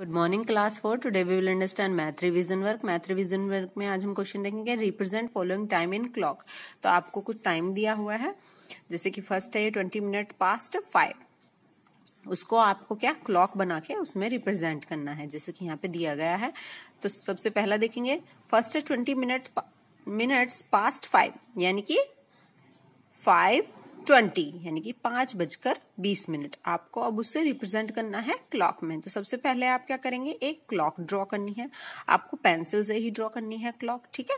good morning class four today we will understand math revision work math revision work में आज हम question देखेंगे represent following time in clock तो आपको कुछ टाइम दिया हुआ है जैसे कि फर्स्ट है ट्वेंटी मिनट पास्ट फाइव उसको आपको क्या क्लॉक बना के उसमें रिप्रेजेंट करना है जैसे कि यहाँ पे दिया गया है तो सबसे पहला देखेंगे first twenty minute minutes past five यानी कि फाइव ट्वेंटी यानी कि पांच बजकर बीस मिनट आपको अब उससे रिप्रेजेंट करना है क्लॉक में तो सबसे पहले आप क्या करेंगे एक क्लॉक ड्रॉ करनी है आपको पेंसिल से ही ड्रॉ करनी है क्लॉक ठीक है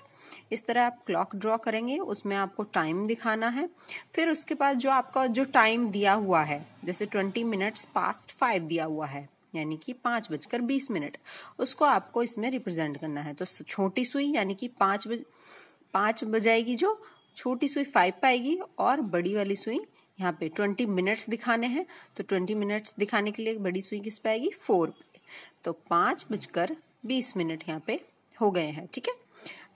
इस तरह आप क्लॉक ड्रॉ करेंगे उसमें आपको टाइम दिखाना है फिर उसके बाद जो आपका जो टाइम दिया हुआ है जैसे ट्वेंटी मिनट्स पास्ट फाइव दिया हुआ है यानी कि पांच बजकर बीस मिनट उसको आपको इसमें रिप्रेजेंट करना है तो छोटी सुई यानी कि पाँच बज पांच बजाएगी जो छोटी सुई फाइव पे आएगी और बड़ी वाली सुई यहाँ पे ट्वेंटी मिनट्स दिखाने हैं तो ट्वेंटी मिनट्स दिखाने के लिए बड़ी सुई किस पे आएगी फोर पे तो पांच बजकर बीस मिनट यहाँ पे हो गए हैं ठीक है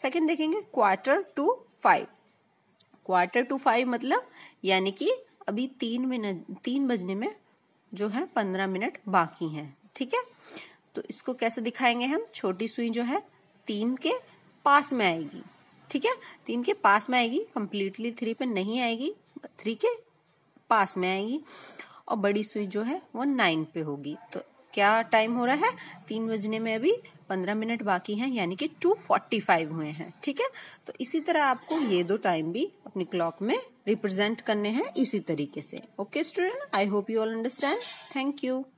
सेकंड देखेंगे quarter to five quarter to five मतलब यानी कि अभी तीन मिनट तीन बजने में जो है पंद्रह मिनट बाकी हैं ठीक है तो इसको कैसे दिखाएंगे हम छोटी सुई जो है तीन के पास में आएगी ठीक है तीन के पास में आएगी कंप्लीटली थ्री पे नहीं आएगी थ्री के पास में आएगी और बड़ी सुई जो है वो नाइन पे होगी तो क्या टाइम हो रहा है तीन बजने में अभी पंद्रह मिनट बाकी हैं यानी कि टू फोर्टी फाइव हुए हैं ठीक है तो इसी तरह आपको ये दो टाइम भी अपने क्लॉक में रिप्रेजेंट करने हैं इसी तरीके से okay student I hope you all understand thank you